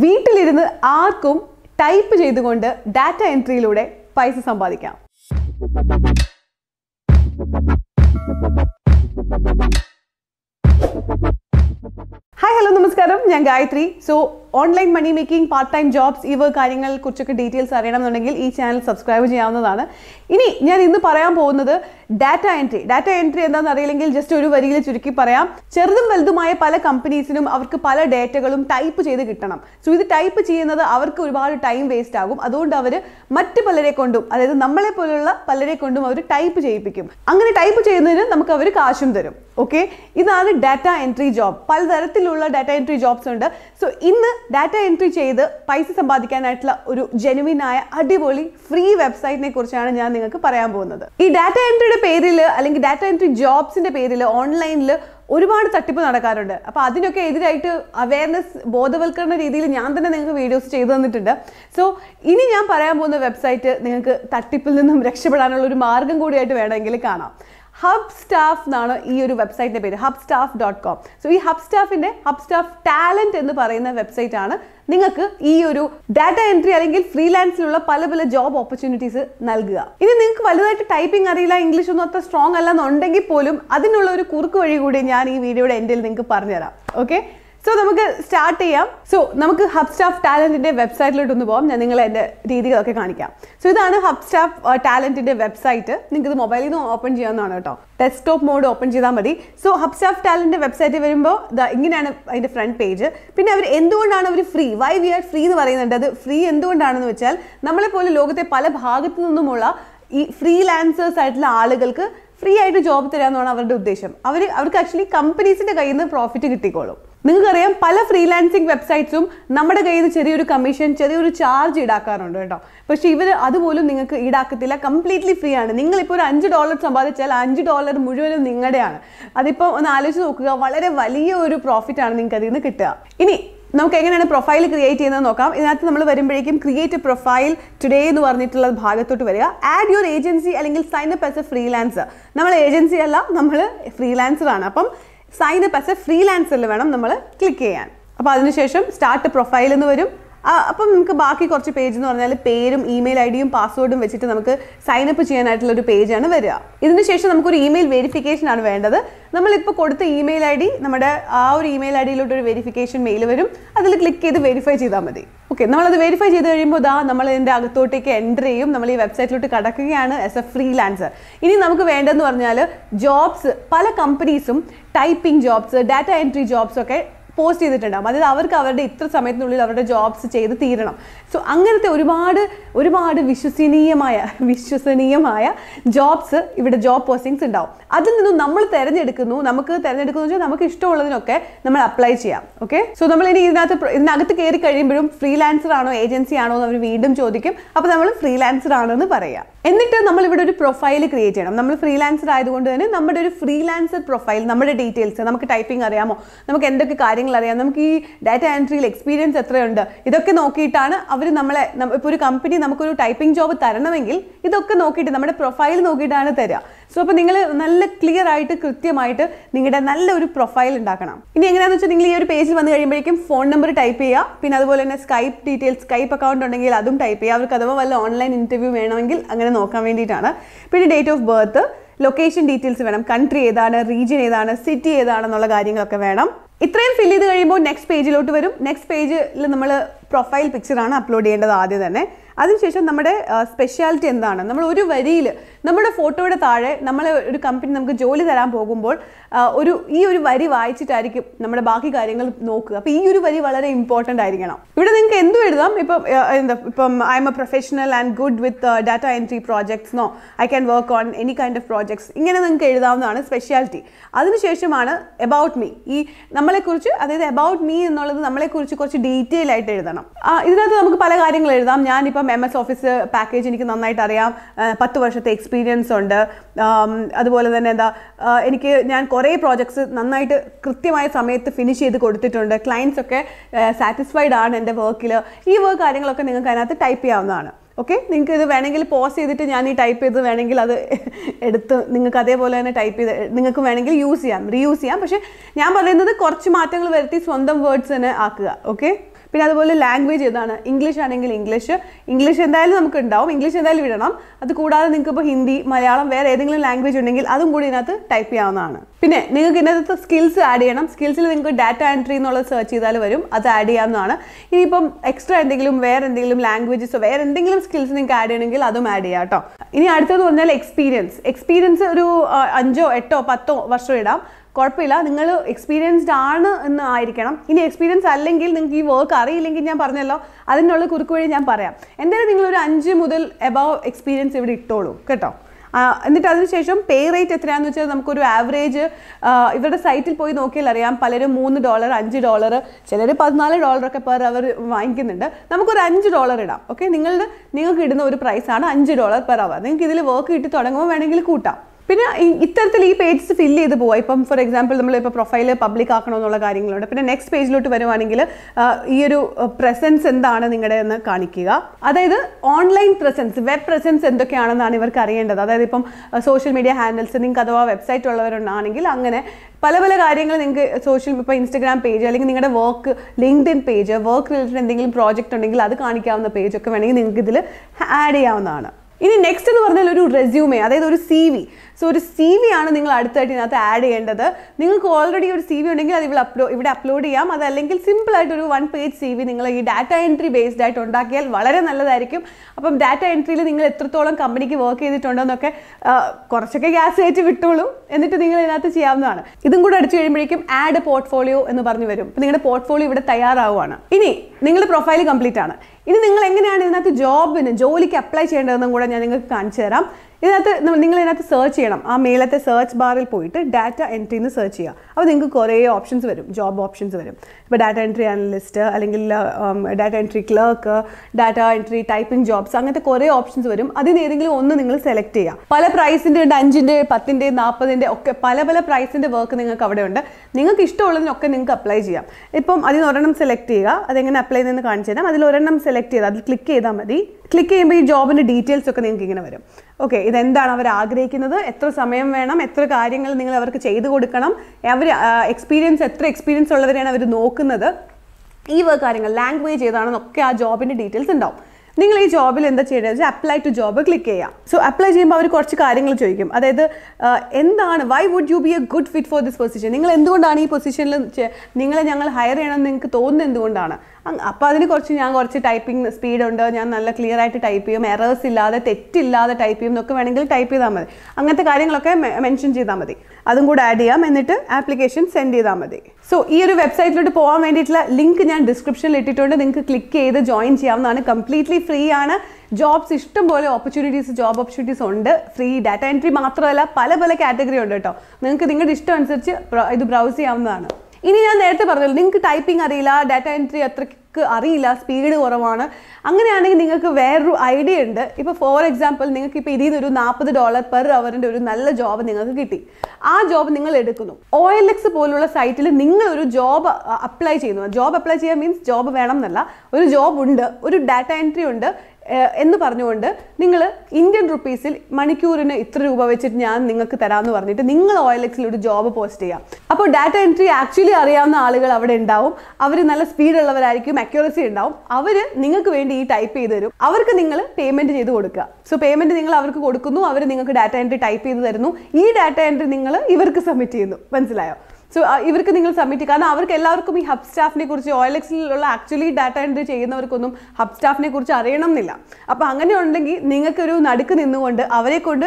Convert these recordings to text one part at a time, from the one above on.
വീട്ടിലിരുന്ന് ആർക്കും ടൈപ്പ് ചെയ്തുകൊണ്ട് ഡാറ്റ എൻട്രിയിലൂടെ പൈസ സമ്പാദിക്കാം ഹായ് ഹലോ നമസ്കാരം ഞാൻ Gayathri so online money making part time jobs ഇവ കാര്യങ്ങളെ കുറിച്ചൊക്കെ ഡീറ്റെയിൽസ് അറിയണമെന്നുണ്ടെങ്കിൽ ഈ ചാനൽ സബ്സ്ക്രൈബ് ചെയ്യാവുന്നതാണ് ഇനി ഞാൻ ഇന്ന് പറയാൻ പോകുന്നത് ഡാറ്റ എൻട്രി ഡാറ്റ എൻട്രി എന്താണെന്ന് അറിയില്ലെങ്കിൽ ജസ്റ്റ് ഒരു വരിയിൽ ചുരുക്കി പറയാം ചെറുതും വലുതുമായ പല കമ്പനീസിനും അവർക്ക് പല ഡാറ്റകളും ടൈപ്പ് ചെയ്ത് കിട്ടണം സോ ഇത് ടൈപ്പ് ചെയ്യുന്നത് അവർക്ക് ഒരുപാട് ടൈം വേസ്റ്റ് ആകും അതുകൊണ്ട് അവർ മറ്റ് പലരെ കൊണ്ടും അതായത് നമ്മളെ പോലുള്ള പലരെ കൊണ്ടും അവർ ടൈപ്പ് ചെയ്യിപ്പിക്കും അങ്ങനെ ടൈപ്പ് ചെയ്യുന്നതിന് നമുക്ക് അവർ കാശും തരും ഓക്കെ ഇതാണ് ഡാറ്റ എൻട്രി ജോബ് പലതരത്തിലുള്ള ഡാറ്റ എൻട്രി ജോബ്സ് ഉണ്ട് സോ ഇന്ന് ഡാറ്റ എൻട്രി ചെയ്ത് പൈസ സമ്പാദിക്കാനായിട്ടുള്ള ഒരു ജെനുവിനായ അടിപൊളി ഫ്രീ വെബ്സൈറ്റിനെ കുറിച്ചാണ് ഞാൻ നിങ്ങൾക്ക് പറയാൻ പോകുന്നത് ഈ ഡാറ്റ എൻട്രിയുടെ പേരിൽ അല്ലെങ്കിൽ ഡാറ്റ എൻട്രി ജോബ്സിന്റെ പേരിൽ ഓൺലൈനിൽ ഒരുപാട് തട്ടിപ്പ് നടക്കാറുണ്ട് അപ്പോൾ അതിനൊക്കെ എതിരായിട്ട് അവയർനെസ് ബോധവൽക്കരണ രീതിയിൽ ഞാൻ തന്നെ നിങ്ങൾക്ക് വീഡിയോസ് ചെയ്തു തന്നിട്ടുണ്ട് സോ ഇനി ഞാൻ പറയാൻ പോകുന്ന വെബ്സൈറ്റ് നിങ്ങൾക്ക് തട്ടിപ്പിൽ നിന്നും രക്ഷപ്പെടാനുള്ള ഒരു മാർഗം കൂടിയായിട്ട് വേണമെങ്കിൽ കാണാം ഹബ് സ്റ്റാഫ് എന്നാണ് ഈ ഒരു വെബ്സൈറ്റിൻ്റെ പേര് Hubstaff dot com so ഈ ഹബ് സ്റ്റാഫിൻ്റെ ഹബ് സ്റ്റാഫ് ടാലൻറ്റ് എന്ന് പറയുന്ന വെബ്സൈറ്റ് ആണ് നിങ്ങൾക്ക് ഈ ഒരു ഡാറ്റ എൻട്രി അല്ലെങ്കിൽ ഫ്രീലാൻസിലുള്ള പല പല ജോബ് ഓപ്പർച്യൂണിറ്റീസ് നൽകുക ഇനി നിങ്ങൾക്ക് വലുതായിട്ട് ടൈപ്പിംഗ് അറിയില്ല ഇംഗ്ലീഷ് ഒന്നും അത്ര സ്ട്രോങ് അല്ല എന്നുണ്ടെങ്കിൽ പോലും അതിനുള്ള ഒരു കുറുക്ക് വഴി കൂടി ഞാൻ ഈ വീഡിയോയുടെ എൻഡിൽ നിങ്ങൾക്ക് പറഞ്ഞുതരാം ഓക്കെ സോ നമുക്ക് സ്റ്റാർട്ട് ചെയ്യാം സോ നമുക്ക് ഹബ് സ്റ്റാഫ് ടാലന്റിന്റെ വെബ്സൈറ്റിലോട്ട് ഒന്ന് പോകാം ഞാൻ നിങ്ങളെ എൻ്റെ രീതികളൊക്കെ കാണിക്കാം സോ ഇതാണ് ഹബ് സ്റ്റാഫ് ടാലന്റിന്റെ വെബ്സൈറ്റ് നിങ്ങൾക്ക് ഇത് മൊബൈലിൽ നിന്ന് ഓപ്പൺ ചെയ്യാവുന്നതാണ് കേട്ടോ ഡെസ്ക്ടോപ്പ് മോഡ് ഓപ്പൺ ചെയ്താൽ മതി സോ ഹബ് സ്റ്റാഫ് ടാലൻറ്റ് വെബ്സൈറ്റിൽ വരുമ്പോൾ ഇങ്ങനെയാണ് അതിന്റെ ഫ്രണ്ട് പേജ് പിന്നെ അവർ എന്തുകൊണ്ടാണ് അവർ free why we are free എന്ന് പറയുന്നുണ്ട് അത് ഫ്രീ എന്തുകൊണ്ടാണെന്ന് വെച്ചാൽ നമ്മളെപ്പോലെ ലോകത്തെ പല ഭാഗത്തു നിന്നുമുള്ള ഈ ഫ്രീലാൻസേഴ്സ് ആയിട്ടുള്ള ആളുകൾക്ക് ഫ്രീ ആയിട്ട് ജോബ് തരാമെന്നാണ് അവരുടെ ഉദ്ദേശം അവർ അവർക്ക് ആക്ച്വലി കമ്പനീസിൻ്റെ കയ്യിൽ നിന്ന് പ്രോഫിറ്റ് കിട്ടിക്കോളും നിങ്ങൾക്കറിയാം പല ഫ്രീലാൻസിങ് വെബ്സൈറ്റ്സും നമ്മുടെ കയ്യിൽ നിന്ന് ചെറിയൊരു കമ്മീഷൻ ചെറിയൊരു ചാർജ് ഈടാക്കാറുണ്ട് കേട്ടോ പക്ഷേ ഇവർ അതുപോലും നിങ്ങൾക്ക് ഈടാക്കത്തില്ല കംപ്ലീറ്റ്ലി ഫ്രീ ആണ് നിങ്ങളിപ്പോൾ ഒരു അഞ്ച് ഡോളർ സമ്പാദിച്ചാൽ അഞ്ച് ഡോളർ മുഴുവനും നിങ്ങളുടെയാണ് അതിപ്പോൾ ഒന്ന് ആലോചിച്ച് നോക്കുക വളരെ വലിയ ഒരു ആണ് നിങ്ങൾക്ക് അതിൽ നിന്ന് കിട്ടുക ഇനി നമുക്ക് എങ്ങനെയാണ് പ്രൊഫൈൽ ക്രിയേറ്റ് ചെയ്യുന്നത് നോക്കാം ഇതിനകത്ത് നമ്മൾ വരുമ്പോഴേക്കും ക്രിയേറ്റ് പ്രൊഫൈൽ ടുഡേ എന്ന് പറഞ്ഞിട്ടുള്ള ഭാഗത്തോട്ട് വരിക ആഡ് യുവർ ഏജൻസി അല്ലെങ്കിൽ sign up as a freelancer നമ്മൾ ഏജൻസി അല്ല നമ്മൾ ആണ് അപ്പം സൈൻ അപ്പ് ആസ് എ ഫ്രീലാൻസറിൽ വേണം നമ്മൾ ക്ലിക്ക് ചെയ്യാൻ അപ്പോൾ അതിനുശേഷം സ്റ്റാർട്ട് പ്രൊഫൈൽ എന്ന് വരും അപ്പം നമുക്ക് ബാക്കി കുറച്ച് പേജ് എന്ന് പറഞ്ഞാൽ പേരും ഇമെയിൽ ഐ ഡിയും പാസ്വേഡും വെച്ചിട്ട് നമുക്ക് സൈൻ അപ്പ് ചെയ്യാനായിട്ടുള്ള ഒരു പേജാണ് വരിക ഇതിനുശേഷം ശേഷം നമുക്കൊരു ഇമെയിൽ വെരിഫിക്കേഷൻ ആണ് വേണ്ടത് നമ്മളിപ്പോൾ കൊടുത്ത ഇമെയിൽ ഐ ഡി നമ്മുടെ ആ ഒരു ഇമെയിൽ ഐ ഡിയിലോട്ട് ഒരു വെരിഫിക്കേഷൻ മെയിൽ വരും അതിൽ ക്ലിക്ക് ചെയ്ത് വെരിഫൈ ചെയ്താൽ മതി ഓക്കെ നമ്മളത് വെരിഫൈ ചെയ്ത് കഴിയുമ്പോൾ ഇതാ നമ്മൾ ഇതിൻ്റെ അകത്തോട്ടേക്ക് എൻറ്റർ ചെയ്യും നമ്മൾ ഈ വെബ്സൈറ്റിലോട്ട് കടക്കുകയാണ് ആസ് എ ഫ്രീലാൻസർ ഇനി നമുക്ക് വേണ്ടതെന്ന് പറഞ്ഞാൽ ജോബ്സ് പല കമ്പനീസും typing jobs data entry jobs ഒക്കെ പോസ്റ്റ് ചെയ്തിട്ടുണ്ടാകും അതായത് അവർക്ക് അവരുടെ ഇത്ര സമയത്തിനുള്ളിൽ അവരുടെ ജോബ്സ് ചെയ്ത് തീരണം സോ അങ്ങനത്തെ ഒരുപാട് ഒരുപാട് വിശ്വസനീയമായ വിശ്വസനീയമായ ജോബ്സ് ഇവിടെ ജോബ് പോസ്റ്റിങ്സ് ഉണ്ടാവും അതിൽ നിന്നും നമ്മൾ തിരഞ്ഞെടുക്കുന്നു നമുക്ക് തിരഞ്ഞെടുക്കുന്നു വെച്ചാൽ നമുക്ക് ഇഷ്ടമുള്ളതിനൊക്കെ നമ്മൾ അപ്ലൈ ചെയ്യാം ഓക്കെ സോ നമ്മൾ ഇനി ഇതിനകത്ത് ഇതിനകത്ത് കയറി കഴിയുമ്പോഴും ഫ്രീലാൻസർ ആണോ ഏജൻസി ആണോ എന്ന് അവർ വീണ്ടും ചോദിക്കും അപ്പോൾ നമ്മൾ ഫ്രീലാൻസർ ആണെന്ന് പറയാം എന്നിട്ട് നമ്മൾ ഇവിടെ ഒരു പ്രൊഫൈൽ ക്രിയേറ്റ് ചെയ്യണം നമ്മൾ ഫ്രീലാൻസർ ആയതുകൊണ്ട് തന്നെ നമ്മുടെ ഒരു ഫ്രീലാൻസർ പ്രൊഫൈൽ നമ്മുടെ ഡീറ്റെയിൽസ് നമുക്ക് ടൈപ്പിംഗ് അറിയാമോ നമുക്ക് എന്തൊക്കെ കാര്യങ്ങൾ അറിയാം നമുക്ക് ഈ ഡാറ്റ എൻട്രിയിൽ എക്സ്പീരിയൻസ് എത്രയുണ്ട് ഇതൊക്കെ നോക്കിയിട്ടാണ് അവർ നമ്മളെ ഇപ്പോൾ ഒരു കമ്പനി നമുക്കൊരു ടൈപ്പിംഗ് ജോബ് തരണമെങ്കിൽ ഇതൊക്കെ നോക്കിയിട്ട് നമ്മുടെ പ്രൊഫൈൽ നോക്കിയിട്ടാണ് തരിക സോ അപ്പോൾ നിങ്ങൾ നല്ല ക്ലിയർ ആയിട്ട് കൃത്യമായിട്ട് നിങ്ങളുടെ നല്ലൊരു പ്രൊഫൈൽ ഉണ്ടാക്കണം ഇനി എങ്ങനെയാണെന്ന് വെച്ചാൽ നിങ്ങൾ ഈ ഒരു പേജിൽ വന്നു കഴിയുമ്പോഴേക്കും ഫോൺ നമ്പർ ടൈപ്പ് ചെയ്യുക പിന്നെ അതുപോലെ തന്നെ സ്കൈപ്പ് ഡീറ്റെയിൽസ് സ്കൈപ്പ് അക്കൗണ്ട് ഉണ്ടെങ്കിൽ അതും ടൈപ്പ് ചെയ്യുക അവർക്ക് അഥവാ വല്ല ഓൺലൈൻ ഇൻ്റർവ്യൂ വേണമെങ്കിൽ അങ്ങനെ നോക്കാൻ വേണ്ടിയിട്ടാണ് പിന്നെ date of birth location details വേണം കൺട്രി ഏതാണ് റീജിയൻ ഏതാണ് സിറ്റി ഏതാണെന്നുള്ള കാര്യങ്ങളൊക്കെ വേണം ഇത്രയും ഫില്ല് ചെയ്ത് കഴിയുമ്പോൾ നെക്സ്റ്റ് പേജിലോട്ട് വരും നെക്സ്റ്റ് പേജിൽ നമ്മൾ പ്രൊഫൈൽ പിക്ചറാണ് അപ്ലോഡ് ചെയ്യേണ്ടത് ആദ്യം തന്നെ അതിനുശേഷം നമ്മുടെ സ്പെഷ്യാലിറ്റി എന്താണ് നമ്മൾ ഒരു വരിയിൽ നമ്മുടെ ഫോട്ടോയുടെ താഴെ നമ്മൾ ഒരു കമ്പനി നമുക്ക് ജോലി തരാൻ പോകുമ്പോൾ ഒരു ഈ ഒരു വരി വായിച്ചിട്ടായിരിക്കും നമ്മുടെ ബാക്കി കാര്യങ്ങൾ നോക്കുക അപ്പോൾ ഈ ഒരു വരി വളരെ ഇമ്പോർട്ടൻ്റ് ആയിരിക്കണം ഇവിടെ നിങ്ങൾക്ക് എന്തും എഴുതാം ഇപ്പം എന്താ ഇപ്പം I am a professional and good with data entry പ്രോജക്ട്സ്നോ I can work on any kind of projects ഇങ്ങനെ നിങ്ങൾക്ക് എഴുതാവുന്നതാണ് സ്പെഷ്യാലിറ്റി അതിനുശേഷമാണ് എബൌട്ട് മീ ഈ നമ്മളെക്കുറിച്ച് അതായത് എബൌട്ട് മീ എന്നുള്ളത് നമ്മളെക്കുറിച്ച് കുറച്ച് ഡീറ്റെയിൽ ആയിട്ട് എഴുതണം ഇതിനകത്ത് നമുക്ക് പല കാര്യങ്ങൾ എഴുതാം ഞാനിപ്പം ഇപ്പം എം എസ് ഓഫീസ് പാക്കേജ് എനിക്ക് നന്നായിട്ട് അറിയാം പത്ത് വർഷത്തെ എക്സ്പീരിയൻസ് ഉണ്ട് അതുപോലെ തന്നെ എന്താ എനിക്ക് ഞാൻ കുറേ പ്രോജക്ട്സ് നന്നായിട്ട് കൃത്യമായ സമയത്ത് ഫിനിഷ് ചെയ്ത് കൊടുത്തിട്ടുണ്ട് ക്ലയൻസ് ഒക്കെ സാറ്റിസ്ഫൈഡ് ആണ് എൻ്റെ വർക്കിൽ ഈ വർക്ക് കാര്യങ്ങളൊക്കെ നിങ്ങൾക്ക് അതിനകത്ത് ടൈപ്പ് ചെയ്യാവുന്നതാണ് ഓക്കെ നിങ്ങൾക്ക് ഇത് വേണമെങ്കിൽ പോസ് ചെയ്തിട്ട് ഞാൻ ഈ ടൈപ്പ് ചെയ്ത് വേണമെങ്കിൽ അത് എടുത്ത് നിങ്ങൾക്ക് അതേപോലെ തന്നെ ടൈപ്പ് ചെയ്ത് നിങ്ങൾക്ക് വേണമെങ്കിൽ യൂസ് ചെയ്യാം റീയൂസ് ചെയ്യാം പക്ഷേ ഞാൻ പറയുന്നത് കുറച്ച് മാറ്റങ്ങൾ വരുത്തി സ്വന്തം വേർഡ്സ് തന്നെ ആക്കുക ഓക്കെ പിന്നെ അതുപോലെ ലാംഗ്വേജ് ഏതാണ് ഇംഗ്ലീഷ് ആണെങ്കിൽ ഇംഗ്ലീഷ് ഇംഗ്ലീഷ് എന്തായാലും നമുക്ക് ഉണ്ടാവും ഇംഗ്ലീഷ് എന്തായാലും വിടണം അത് കൂടാതെ നിങ്ങൾക്ക് ഇപ്പോൾ ഹിന്ദി മലയാളം വേറെ ഏതെങ്കിലും ലാംഗ്വേജ് ഉണ്ടെങ്കിൽ അതും കൂടി ഇതിനകത്ത് ടൈപ്പ് ചെയ്യാവുന്നതാണ് പിന്നെ നിങ്ങൾക്ക് ഇതിനകത്ത് സ്കിൽസ് ആഡ് ചെയ്യണം സ്കിൽസിൽ നിങ്ങൾക്ക് ഡാറ്റ എൻട്രി എന്നുള്ളത് സെർച്ച് ചെയ്താൽ വരും അത് ആഡ് ചെയ്യാവുന്നതാണ് ഇനിയിപ്പം എക്സ്ട്രാ എന്തെങ്കിലും വേറെ എന്തെങ്കിലും ലാംഗ്വേജസോ വേറെ എന്തെങ്കിലും സ്കിൽസ് നിങ്ങൾക്ക് ആഡ് ചെയ്യണമെങ്കിൽ അതും ആഡ് ചെയ്യാം കേട്ടോ ഇനി അടുത്തത് പറഞ്ഞാൽ എക്സ്പീരിയൻസ് എക്സ്പീരിയൻസ് ഒരു അഞ്ചോ എട്ടോ പത്തോ വർഷം ഇടാം കുഴപ്പമില്ല നിങ്ങൾ എക്സ്പീരിയൻസ്ഡ് ആണ് എന്ന് ആയിരിക്കണം ഇനി എക്സ്പീരിയൻസ് അല്ലെങ്കിൽ നിങ്ങൾക്ക് ഈ വർക്ക് അറിയില്ലെങ്കിൽ ഞാൻ പറഞ്ഞല്ലോ അതിനുള്ള കുറുക്കു വഴി ഞാൻ പറയാം എന്തായാലും നിങ്ങളൊരു അഞ്ച് മുതൽ എബവ് എക്സ്പീരിയൻസ് ഇവിടെ ഇട്ടോളൂ കേട്ടോ എന്നിട്ട് അതിനുശേഷം പേ റേറ്റ് എത്രയാണെന്ന് വെച്ചാൽ നമുക്കൊരു ആവറേജ് ഇവരുടെ സൈറ്റിൽ പോയി നോക്കിയാൽ അറിയാം പലരും മൂന്ന് ഡോളർ അഞ്ച് ഡോളർ ചിലർ പതിനാല് ഡോളറൊക്കെ പേർ അവർ വാങ്ങിക്കുന്നുണ്ട് നമുക്കൊരു അഞ്ച് ഡോളർ ഇടാം ഓക്കെ നിങ്ങളുടെ നിങ്ങൾക്ക് ഇടുന്ന ഒരു പ്രൈസാണ് അഞ്ച് ഡോളർ പെർ അവർ നിങ്ങൾക്ക് ഇതിൽ വർക്ക് കിട്ടി തുടങ്ങുമ്പോൾ വേണമെങ്കിൽ കൂട്ടാം പിന്നെ ഇത്തരത്തിൽ ഈ പേജസ് ഫില്ല് ചെയ്ത് പോവുക ഇപ്പം ഫോർ എക്സാമ്പിൾ നമ്മൾ ഇപ്പോൾ പ്രൊഫൈൽ പബ്ലിക് എന്നുള്ള കാര്യങ്ങളുണ്ട് പിന്നെ നെക്സ്റ്റ് പേജിലോട്ട് വരുവാണെങ്കിൽ ഈ ഒരു പ്രസൻസ് എന്താണ് നിങ്ങളുടെ എന്ന് കാണിക്കുക അതായത് ഓൺലൈൻ പ്രസൻസ് വെബ് പ്രസൻസ് എന്തൊക്കെയാണെന്നാണ് ഇവർക്ക് അറിയേണ്ടത് അതായത് ഇപ്പം സോഷ്യൽ മീഡിയ ഹാൻഡിൽസ് നിങ്ങൾക്ക് അഥവാ വെബ്സൈറ്റ് ഉള്ളവരുണ്ടാണെങ്കിൽ അങ്ങനെ പല പല കാര്യങ്ങൾ നിങ്ങൾക്ക് സോഷ്യൽ ഇപ്പോൾ ഇൻസ്റ്റഗ്രാം പേജ് അല്ലെങ്കിൽ നിങ്ങളുടെ work LinkedIn page work related എന്തെങ്കിലും പ്രോജക്റ്റ് ഉണ്ടെങ്കിൽ അത് കാണിക്കാവുന്ന പേജൊക്കെ വേണമെങ്കിൽ നിങ്ങൾക്ക് ഇതിൽ ആഡ് ചെയ്യാവുന്നതാണ് ഇനി നെക്സ്റ്റ് എന്ന് പറഞ്ഞാൽ ഒരു റെസ്യൂമേ അതായത് ഒരു സി വി സോ ഒരു സി വി ആണ് നിങ്ങൾ അടുത്തായിട്ട് ഇതിനകത്ത് ആഡ് ചെയ്യേണ്ടത് നിങ്ങൾക്ക് ഓൾറെഡി ഒരു സി വി ഉണ്ടെങ്കിൽ അത് ഇവിടെ അപ്ലോ ഇവിടെ അപ്ലോഡ് ചെയ്യാം അതല്ലെങ്കിൽ സിമ്പിളായിട്ട് ഒരു വൺ പേജ് സി വി നിങ്ങൾ ഈ ഡാറ്റ എൻട്രി ബേസ്ഡ് ആയിട്ട് ഉണ്ടാക്കിയാൽ വളരെ നല്ലതായിരിക്കും അപ്പം ഡാറ്റ എൻട്രിയിൽ നിങ്ങൾ എത്രത്തോളം കമ്പനിക്ക് വർക്ക് ചെയ്തിട്ടുണ്ടെന്നൊക്കെ കുറച്ചൊക്കെ ഗ്യാസ് കയറ്റി വിട്ടോളൂ എന്നിട്ട് നിങ്ങൾ ഇതിനകത്ത് ചെയ്യാവുന്നതാണ് ഇതും കൂടെ അടിച്ചു കഴിയുമ്പോഴേക്കും ആഡ് പോർട്ട്ഫോളിയോ എന്ന് പറഞ്ഞു വരും അപ്പം നിങ്ങളുടെ പോർട്ട്ഫോളിയോ ഇവിടെ തയ്യാറാവുകയാണ് ഇനി നിങ്ങളുടെ പ്രൊഫൈൽ കംപ്ലീറ്റ് ആണ് ഇനി നിങ്ങൾ എങ്ങനെയാണ് ഇതിനകത്ത് ജോബിന് ജോലിക്ക് അപ്ലൈ ചെയ്യേണ്ടതെന്നും കൂടെ ഞാൻ നിങ്ങൾക്ക് കാണിച്ചു തരാം ഇതിനകത്ത് നിങ്ങൾ ഇതിനകത്ത് സെർച്ച് ചെയ്യണം ആ മേലത്തെ സെർച്ച് ബാറിൽ പോയിട്ട് ഡാറ്റ എൻട്രി എന്ന് സെർച്ച് ചെയ്യുക അപ്പോൾ നിങ്ങൾക്ക് കുറേ ഓപ്ഷൻസ് വരും ജോബ് ഓപ്ഷൻസ് വരും ഇപ്പോൾ ഡാറ്റ എൻട്രി അനലിസ്റ്റ് അല്ലെങ്കിൽ data entry clerk data entry typing jobs അങ്ങനത്തെ കുറേ ഓപ്ഷൻസ് വരും നിന്ന് ഏതെങ്കിലും ഒന്ന് നിങ്ങൾ സെലക്ട് ചെയ്യുക പല പ്രൈസിൻ്റെ ഉണ്ട് അഞ്ചിൻ്റെ പത്തിൻ്റെ നാൽപ്പതിൻ്റെ ഒക്കെ പല പല പ്രൈസിൻ്റെ വർക്ക് നിങ്ങൾക്ക് അവിടെ ഉണ്ട് നിങ്ങൾക്ക് ഇഷ്ടമുള്ളതിനൊക്കെ നിങ്ങൾക്ക് അപ്ലൈ ചെയ്യാം ഇപ്പം നിന്ന് ഒരെണ്ണം സെലക്ട് ചെയ്യുക അതെങ്ങനെ അപ്ലൈ ചെയ്യുന്നതെന്ന് കാണിച്ചു തരാം അതിൽ ഒരെണ്ണം സെലക്ട് ചെയ്ത് അതിൽ ക്ലിക്ക് ചെയ്താൽ മതി ക്ലിക്ക് ചെയ്യുമ്പോൾ ഈ ജോബിൻ്റെ ഡീറ്റെയിൽസ് ഒക്കെ നിങ്ങൾക്ക് ഇങ്ങനെ വരും ഓക്കെ ഇതെന്താണ് അവർ ആഗ്രഹിക്കുന്നത് എത്ര സമയം വേണം എത്ര കാര്യങ്ങൾ നിങ്ങൾ അവർക്ക് ചെയ്തു കൊടുക്കണം അവർ എക്സ്പീരിയൻസ് എത്ര എക്സ്പീരിയൻസ് ഉള്ളവരെയാണ് അവർ നോക്കുന്നത് ഈ കാര്യങ്ങൾ ലാംഗ്വേജ് ഏതാണെന്നൊക്കെ ആ ജോബിൻ്റെ ഡീറ്റെയിൽസ് ഉണ്ടാവും നിങ്ങൾ ഈ ജോബിൽ എന്താ ചെയ്യേണ്ടത് വെച്ചാൽ അപ്ലൈ ടു ജോബ് ക്ലിക്ക് ചെയ്യാം സോ അപ്ലൈ ചെയ്യുമ്പോൾ അവർ കുറച്ച് കാര്യങ്ങൾ ചോദിക്കും അതായത് എന്താണ് why would you be a good fit for this position നിങ്ങൾ എന്തുകൊണ്ടാണ് ഈ പൊസിഷനിൽ നിങ്ങളെ ഞങ്ങൾ ഹയർ ചെയ്യണമെന്ന് നിങ്ങൾക്ക് തോന്നുന്നത് എന്തുകൊണ്ടാണ് അപ്പോൾ അതിന് കുറച്ച് ഞാൻ കുറച്ച് ടൈപ്പിംഗ് സ്പീഡുണ്ട് ഞാൻ നല്ല ക്ലിയർ ആയിട്ട് ടൈപ്പ് ചെയ്യും എറേഴ്സ് ഇല്ലാതെ തെറ്റില്ലാതെ ടൈപ്പ് ചെയ്യും എന്നൊക്കെ വേണമെങ്കിൽ ടൈപ്പ് ചെയ്താൽ മതി അങ്ങനത്തെ കാര്യങ്ങളൊക്കെ മെൻഷൻ ചെയ്താൽ മതി അതും കൂടെ ആഡ് ചെയ്യാം എന്നിട്ട് ആപ്ലിക്കേഷൻ സെൻഡ് ചെയ്താൽ മതി സോ ഈ ഒരു വെബ്സൈറ്റിലോട്ട് പോകാൻ വേണ്ടിയിട്ടുള്ള ലിങ്ക് ഞാൻ ഡിസ്ക്രിപ്ഷനിൽ ഇട്ടിട്ടുണ്ട് നിങ്ങൾക്ക് ക്ലിക്ക് ചെയ്ത് ജോയിൻ ചെയ്യാവുന്നതാണ് കംപ്ലീറ്റ്ലി ഫ്രീ ആണ് ജോബ്സ് ഇഷ്ടംപോലെ ഓപ്പർച്യൂണിറ്റീസ് ജോബ് ഓപ്പർച്യൂണിറ്റീസ് ഉണ്ട് ഫ്രീ ഡാറ്റ എൻട്രി മാത്രമല്ല പല പല കാറ്റഗറി ഉണ്ട് കേട്ടോ നിങ്ങൾക്ക് നിങ്ങളുടെ ഇഷ്ടം അനുസരിച്ച് ഇത് ബ്രൗസ് ചെയ്യാവുന്നതാണ് ഇനി ഞാൻ നേരത്തെ പറഞ്ഞല്ലോ നിങ്ങൾക്ക് ടൈപ്പിംഗ് അറിയില്ല ഡാറ്റ എൻട്രി അത്ര നിങ്ങൾക്ക് അറിയില്ല സ്പീഡ് കുറവാണ് അങ്ങനെയാണെങ്കിൽ നിങ്ങൾക്ക് വേറൊരു ഐഡിയ ഉണ്ട് ഇപ്പോൾ ഫോർ എക്സാമ്പിൾ നിങ്ങൾക്ക് ഇപ്പോൾ ഇതിൽ നിന്നൊരു നാൽപ്പത് ഡോളർ പെർ അവറിൻ്റെ ഒരു നല്ല ജോബ് നിങ്ങൾക്ക് കിട്ടി ആ ജോബ് നിങ്ങൾ എടുക്കുന്നു ഒ എൽ എക്സ് പോലുള്ള സൈറ്റിൽ നിങ്ങൾ ഒരു ജോബ് അപ്ലൈ ചെയ്യുന്നു ജോബ് അപ്ലൈ ചെയ്യാൻ മീൻസ് ജോബ് വേണം എന്നല്ല ഒരു ജോബ് ഉണ്ട് ഒരു ഡാറ്റ എൻട്രി ഉണ്ട് എന്ന് പറഞ്ഞുകൊണ്ട് നിങ്ങൾ ഇന്ത്യൻ റുപ്പീസിൽ മണിക്കൂറിന് ഇത്ര രൂപ വെച്ചിട്ട് ഞാൻ നിങ്ങൾക്ക് തരാമെന്ന് പറഞ്ഞിട്ട് നിങ്ങൾ ഓയിൽ എക്സിൽ ഒരു ജോബ് പോസ്റ്റ് ചെയ്യാം അപ്പോൾ ഡാറ്റ എൻട്രി ആക്ച്വലി അറിയാവുന്ന ആളുകൾ അവിടെ ഉണ്ടാവും അവർ നല്ല സ്പീഡ് ഉള്ളവരായിരിക്കും അക്യൂറസി ഉണ്ടാവും അവർ നിങ്ങൾക്ക് വേണ്ടി ഈ ടൈപ്പ് ചെയ്ത് തരും അവർക്ക് നിങ്ങൾ പേയ്മെൻറ്റ് ചെയ്ത് കൊടുക്കുക സോ പേയ്മെൻറ്റ് നിങ്ങൾ അവർക്ക് കൊടുക്കുന്നു അവർ നിങ്ങൾക്ക് ഡാറ്റ എൻട്രി ടൈപ്പ് ചെയ്ത് തരുന്നു ഈ ഡാറ്റ എൻട്രി നിങ്ങൾ ഇവർക്ക് സബ്മിറ്റ് ചെയ്യുന്നു മനസ്സിലായോ സോ ഇവർക്ക് നിങ്ങൾ സബ്മിറ്റ് കാരണം അവർക്ക് എല്ലാവർക്കും ഈ ഹബ് സ്റ്റാഫിനെ കുറിച്ച് ഓയിൽ എക്സിലുള്ള ആക്ച്വലി ഡാറ്റ എൻട്രി ചെയ്യുന്നവർക്കൊന്നും ഹബ് സ്റ്റാഫിനെ കുറിച്ച് അറിയണം എന്നില്ല അപ്പോൾ അങ്ങനെ ഉണ്ടെങ്കിൽ നിങ്ങൾക്കൊരു നടുക്ക് നിന്നുകൊണ്ട് അവരെ കൊണ്ട്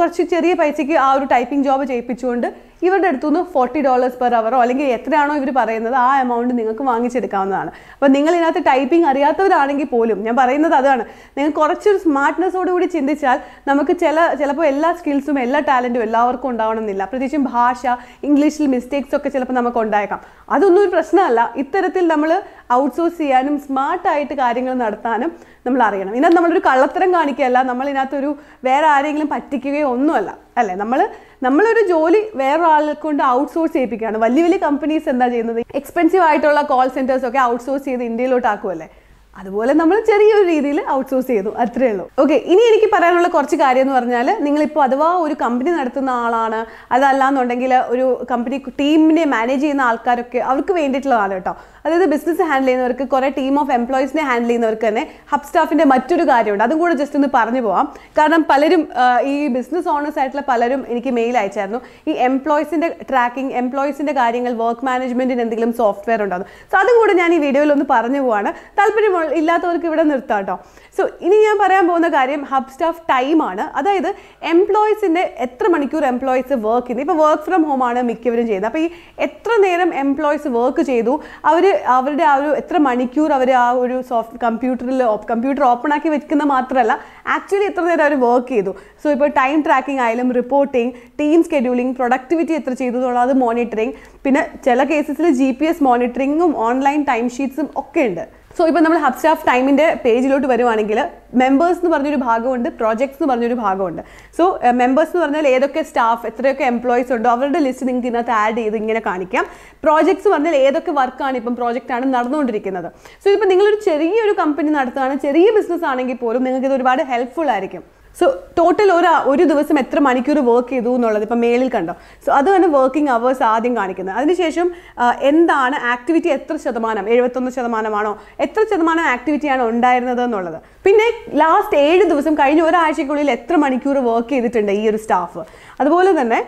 കുറച്ച് ചെറിയ പൈസയ്ക്ക് ആ ഒരു ടൈപ്പിംഗ് ജോബ് ചെയ്യിപ്പിച്ചുകൊണ്ട് ഇവരുടെ അടുത്തു നിന്ന് ഫോർട്ടി ഡോളേഴ്സ് പെർ അവറോ അല്ലെങ്കിൽ എത്രയാണോ ഇവർ പറയുന്നത് ആ എമൗണ്ട് നിങ്ങൾക്ക് വാങ്ങിച്ചെടുക്കാവുന്നതാണ് അപ്പോൾ നിങ്ങൾ ഇതിനകത്ത് ടൈപ്പിംഗ് അറിയാത്തവരാണെങ്കിൽ പോലും ഞാൻ പറയുന്നത് അതാണ് നിങ്ങൾ കുറച്ചൊരു സ്മാർട്ട്നെസ്സോട് കൂടി ചിന്തിച്ചാൽ നമുക്ക് ചില ചിലപ്പോൾ എല്ലാ സ്കിൽസും എല്ലാ ടാലൻറ്റും എല്ലാവർക്കും ഉണ്ടാവണമെന്നില്ല പ്രത്യേകിച്ചും ഭാഷ ഇംഗ്ലീഷിൽ മിസ്റ്റേക്സ് ഒക്കെ ചിലപ്പോൾ നമുക്ക് ഉണ്ടായേക്കാം അതൊന്നും ഒരു പ്രശ്നമല്ല ഇത്തരത്തിൽ നമ്മൾ ഔട്ട്സോഴ്സ് ചെയ്യാനും സ്മാർട്ടായിട്ട് കാര്യങ്ങൾ നടത്താനും നമ്മൾ അറിയണം ഇതിനകത്ത് നമ്മളൊരു കള്ളത്തരം കാണിക്കുകയല്ല നമ്മൾ വേറെ ആരെങ്കിലും പറ്റിക്കുകയോ ഒന്നുമല്ല അല്ലേ നമ്മൾ നമ്മളൊരു ജോലി വേറൊരാളെ കൊണ്ട് ഔട്ട്സോഴ്സ് ചെയ്യിപ്പിക്കുകയാണ് വലിയ വലിയ കമ്പനീസ് എന്താ ചെയ്യുന്നത് എക്സ്പെൻസീവ് ആയിട്ടുള്ള കോൾ സെൻറ്റേഴ്സ് ഒക്കെ ഔട്ട്സോഴ്സ് ചെയ്ത് ഇന്ത്യയിലോട്ട് ആക്കുമല്ലേ അതുപോലെ നമ്മൾ ചെറിയൊരു രീതിയിൽ ഔട്ട്സോഴ്സ് ചെയ്തു അത്രേ ഉള്ളൂ ഓക്കെ ഇനി എനിക്ക് പറയാനുള്ള കുറച്ച് കാര്യം എന്ന് പറഞ്ഞാൽ നിങ്ങളിപ്പോൾ അഥവാ ഒരു കമ്പനി നടത്തുന്ന ആളാണ് അതല്ലാന്നുണ്ടെങ്കിൽ ഒരു കമ്പനി ടീമിനെ മാനേജ് ചെയ്യുന്ന ആൾക്കാരൊക്കെ അവർക്ക് വേണ്ടിയിട്ടുള്ളതാണ് കേട്ടോ അതായത് ബിസിനസ് ഹാൻഡിൽ ചെയ്യുന്നവർക്ക് കുറേ ടീം ഓഫ് എംപ്ലോയീസിനെ ഹാൻഡിൽ ചെയ്യുന്നവർക്ക് തന്നെ ഹബ് സ്റ്റാഫിൻ്റെ മറ്റൊരു കാര്യമുണ്ട് അതും കൂടെ ജസ്റ്റ് ഒന്ന് പറഞ്ഞു പോവാം കാരണം പലരും ഈ ബിസിനസ് ഓണേഴ്സ് ആയിട്ടുള്ള പലരും എനിക്ക് മെയിൽ അയച്ചായിരുന്നു ഈ എംപ്ലോയീസിൻ്റെ ട്രാക്കിംഗ് എംപ്ലോയീസിൻ്റെ കാര്യങ്ങൾ വർക്ക് മാനേജ്മെൻറ്റിന് എന്തെങ്കിലും സോഫ്റ്റ്വെയർ ഉണ്ടാകും സോ അതും കൂടെ ഞാൻ ഈ വീഡിയോയിൽ ഒന്ന് പറഞ്ഞു പോവാണ് താല്പര്യം ഇല്ലാത്തവർക്ക് ഇവിടെ നിർത്താം കേട്ടോ സോ ഇനി ഞാൻ പറയാൻ പോകുന്ന കാര്യം ഹബ് സ്റ്റാഫ് ടൈമാണ് അതായത് എംപ്ലോയീസിൻ്റെ എത്ര മണിക്കൂർ എംപ്ലോയീസ് വർക്ക് ചെയ്യുന്നത് ഇപ്പോൾ വർക്ക് ഫ്രം ഹോം ആണ് മിക്കവരും ചെയ്യുന്നത് അപ്പോൾ ഈ എത്ര നേരം എംപ്ലോയീസ് വർക്ക് ചെയ്തു അവർ അവരുടെ ആ ഒരു എത്ര മണിക്കൂർ അവർ ആ ഒരു സോഫ്റ്റ് കമ്പ്യൂട്ടറിൽ കമ്പ്യൂട്ടർ ഓപ്പൺ ആക്കി വെക്കുന്ന മാത്രമല്ല ആക്ച്വലി എത്ര നേരം അവർ വർക്ക് ചെയ്തു സോ ഇപ്പോൾ ടൈം ട്രാക്കിംഗ് ആയാലും റിപ്പോർട്ടിംഗ് ടീം സ്കെഡ്യൂളിംഗ് പ്രൊഡക്ടിവിറ്റി എത്ര ചെയ്തു എന്നുള്ളത് മോണിറ്ററിംഗ് പിന്നെ ചില കേസസിൽ ജി പി എസ് മോണിറ്ററിങ്ങും ഓൺലൈൻ ടൈം ഷീറ്റ്സും ഒക്കെ ഉണ്ട് സോ ഇപ്പം നമ്മൾ ഹബ് സ്റ്റാഫ് ടൈമിൻ്റെ പേജിലോട്ട് വരുവാണെങ്കിൽ മെമ്പേഴ്സ് എന്ന് പറഞ്ഞൊരു ഭാഗമുണ്ട് പ്രോജക്ട്സ് എന്ന് പറഞ്ഞൊരു ഭാഗമുണ്ട് സോ മെമ്പേഴ്സ് എന്ന് പറഞ്ഞാൽ ഏതൊക്കെ സ്റ്റാഫ് എത്രയൊക്കെ എംപ്ലോയീസ് ഉണ്ടോ അവരുടെ ലിസ്റ്റ് നിങ്ങൾക്ക് ഇതിനകത്ത് ആഡ് ചെയ്ത് ഇങ്ങനെ കാണിക്കാം പ്രോജക്ട്സ് പറഞ്ഞാൽ ഏതൊക്കെ വർക്കാണ് ഇപ്പം പ്രോജക്റ്റാണ് നടന്നുകൊണ്ടിരിക്കുന്നത് സോ ഇപ്പം നിങ്ങളൊരു ചെറിയൊരു കമ്പനി നടത്തുകയാണ് ചെറിയ ബിസിനസ് ആണെങ്കിൽ പോലും നിങ്ങൾക്ക് ഇത് ഒരുപാട് ഹെൽപ്ഫുൾ ആയിരിക്കും സോ ടോട്ടൽ ഒരു ഒരു ദിവസം എത്ര മണിക്കൂർ വർക്ക് ചെയ്തു എന്നുള്ളത് ഇപ്പം മേളിൽ കണ്ടോ സോ അത് തന്നെ വർക്കിംഗ് അവേഴ്സ് ആദ്യം കാണിക്കുന്നത് അതിനുശേഷം എന്താണ് ആക്ടിവിറ്റി എത്ര ശതമാനം എഴുപത്തൊന്ന് ശതമാനമാണോ എത്ര ശതമാനം ആക്ടിവിറ്റിയാണ് ഉണ്ടായിരുന്നത് എന്നുള്ളത് പിന്നെ ലാസ്റ്റ് ഏഴ് ദിവസം കഴിഞ്ഞ ഒരാഴ്ചക്കുള്ളിൽ എത്ര മണിക്കൂർ വർക്ക് ചെയ്തിട്ടുണ്ട് ഈ ഒരു സ്റ്റാഫ് അതുപോലെ തന്നെ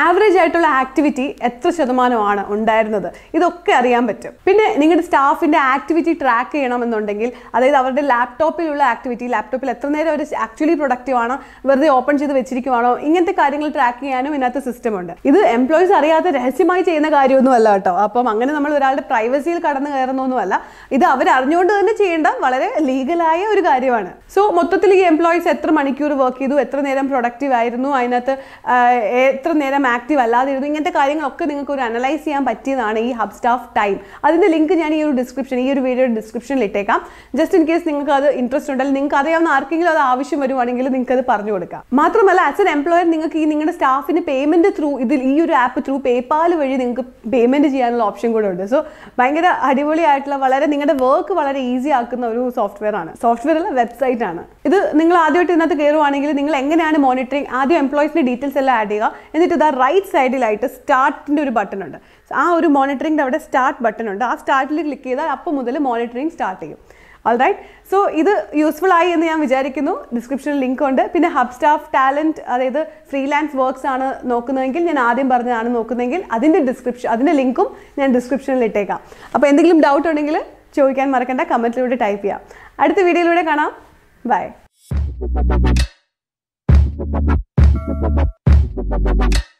ആവറേജ് ആയിട്ടുള്ള ആക്ടിവിറ്റി എത്ര ശതമാനമാണ് ഉണ്ടായിരുന്നത് ഇതൊക്കെ അറിയാൻ പറ്റും പിന്നെ നിങ്ങളുടെ സ്റ്റാഫിൻ്റെ ആക്ടിവിറ്റി ട്രാക്ക് ചെയ്യണമെന്നുണ്ടെങ്കിൽ അതായത് അവരുടെ ലാപ്ടോപ്പിലുള്ള ആക്ടിവിറ്റി ലാപ്ടോപ്പിൽ എത്ര നേരം അവർ ആക്ച്വലി പ്രൊഡക്റ്റീവ് ആണോ വെറുതെ ഓപ്പൺ ചെയ്ത് വെച്ചിരിക്കുവാണോ ഇങ്ങനത്തെ കാര്യങ്ങൾ ട്രാക്ക് ചെയ്യാനും ഇതിനകത്ത് സിസ്റ്റം ഉണ്ട് ഇത് എംപ്ലോയീസ് അറിയാതെ രഹസ്യമായി ചെയ്യുന്ന കാര്യമൊന്നും അല്ല കേട്ടോ അപ്പം അങ്ങനെ നമ്മൾ ഒരാളുടെ പ്രൈവസിയിൽ കടന്നു കയറുന്നൊന്നുമല്ല ഇത് അവർ അറിഞ്ഞുകൊണ്ട് തന്നെ ചെയ്യേണ്ട വളരെ ലീഗലായ ഒരു കാര്യമാണ് സോ മൊത്തത്തിൽ ഈ എംപ്ലോയീസ് എത്ര മണിക്കൂർ വർക്ക് ചെയ്തു എത്ര നേരം പ്രൊഡക്റ്റീവ് ആയിരുന്നു അതിനകത്ത് എത്ര നേരം ടൈം ആക്റ്റീവ് അല്ലാതിരുന്നു ഇങ്ങനത്തെ കാര്യങ്ങളൊക്കെ നിങ്ങൾക്ക് ഒരു അനലൈസ് ചെയ്യാൻ പറ്റിയതാണ് ഈ ഹബ് സ്റ്റാഫ് ടൈം അതിൻ്റെ ലിങ്ക് ഞാൻ ഈ ഒരു ഡിസ്ക്രിപ്ഷൻ ഈ ഒരു വീഡിയോ ഡിസ്ക്രിപ്ഷനിൽ ഇട്ടേക്കാം ജസ്റ്റ് ഇൻ കേസ് നിങ്ങൾക്ക് അത് ഇൻട്രസ്റ്റ് ഉണ്ടെങ്കിൽ നിങ്ങൾക്ക് അറിയാവുന്ന ആർക്കെങ്കിലും അത് ആവശ്യം വരുവാണെങ്കിൽ നിങ്ങൾക്ക് അത് പറഞ്ഞു കൊടുക്കാം മാത്രമല്ല ആസ് എൻ എംപ്ലോയർ നിങ്ങൾക്ക് ഈ നിങ്ങളുടെ സ്റ്റാഫിന് പേയ്മെന്റ് ത്രൂ ഇതിൽ ഈ ഒരു ആപ്പ് ത്രൂ പേപ്പാൽ വഴി നിങ്ങൾക്ക് പേയ്മെന്റ് ചെയ്യാനുള്ള ഓപ്ഷൻ കൂടെ ഉണ്ട് സോ ഭയങ്കര അടിപൊളിയായിട്ടുള്ള വളരെ നിങ്ങളുടെ വർക്ക് വളരെ ഈസി ആക്കുന്ന ഒരു സോഫ്റ്റ്വെയർ ആണ് സോഫ്റ്റ്വെയർ അല്ല വെബ്സൈറ്റ് ആണ് ഇത് നിങ്ങൾ ആദ്യമായിട്ട് ഇതിനകത്ത് കയറുവാണെങ്കിൽ നിങ്ങൾ എങ്ങനെയാണ് മോണിറ്ററിങ് ആദ്യം എംപ്ലോയീസിൻ്റെ ഡീറ്റെയിൽസ് എല്ലാം ആഡ് ചെയ്യുക എന്നിട്ട് ഇതാ റൈറ്റ് സൈഡിലായിട്ട് സ്റ്റാർട്ടിൻ്റെ ഒരു ബട്ടൺ ഉണ്ട് ആ ഒരു മോണിറ്ററിങ്ങിൻ്റെ അവിടെ സ്റ്റാർട്ട് ബട്ടൺ ഉണ്ട് ആ സ്റ്റാർട്ടിൽ ക്ലിക്ക് ചെയ്താൽ അപ്പോൾ മുതൽ മോണിറ്ററിങ് സ്റ്റാർട്ട് ചെയ്യും ഓൾ റൈറ്റ് സോ ഇത് യൂസ്ഫുൾ ആയി എന്ന് ഞാൻ വിചാരിക്കുന്നു ഡിസ്ക്രിപ്ഷനിൽ ലിങ്ക് ഉണ്ട് പിന്നെ ഹബ് സ്റ്റാഫ് ടാലൻറ്റ് അതായത് ഫ്രീലാൻസ് വർക്ക്സ് ആണ് നോക്കുന്നതെങ്കിൽ ഞാൻ ആദ്യം പറഞ്ഞതാണ് നോക്കുന്നതെങ്കിൽ അതിൻ്റെ ഡിസ്ക്രിപ്ഷൻ അതിൻ്റെ ലിങ്കും ഞാൻ ഡിസ്ക്രിപ്ഷനിൽ ഇട്ടേക്കാം അപ്പോൾ എന്തെങ്കിലും ഡൗട്ട് ഉണ്ടെങ്കിൽ ചോദിക്കാൻ മറക്കണ്ട കമൻറ്റിലൂടെ ടൈപ്പ് ചെയ്യാം അടുത്ത വീഡിയോയിലൂടെ കാണാം ബൈ